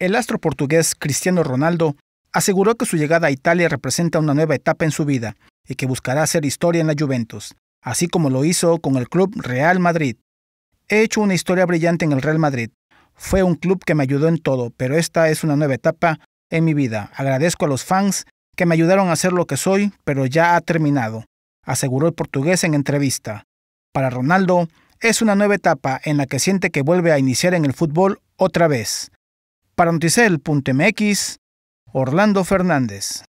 El astro portugués Cristiano Ronaldo aseguró que su llegada a Italia representa una nueva etapa en su vida y que buscará hacer historia en la Juventus, así como lo hizo con el club Real Madrid. He hecho una historia brillante en el Real Madrid. Fue un club que me ayudó en todo, pero esta es una nueva etapa en mi vida. Agradezco a los fans que me ayudaron a ser lo que soy, pero ya ha terminado, aseguró el portugués en entrevista. Para Ronaldo, es una nueva etapa en la que siente que vuelve a iniciar en el fútbol otra vez. Para Orlando Fernández.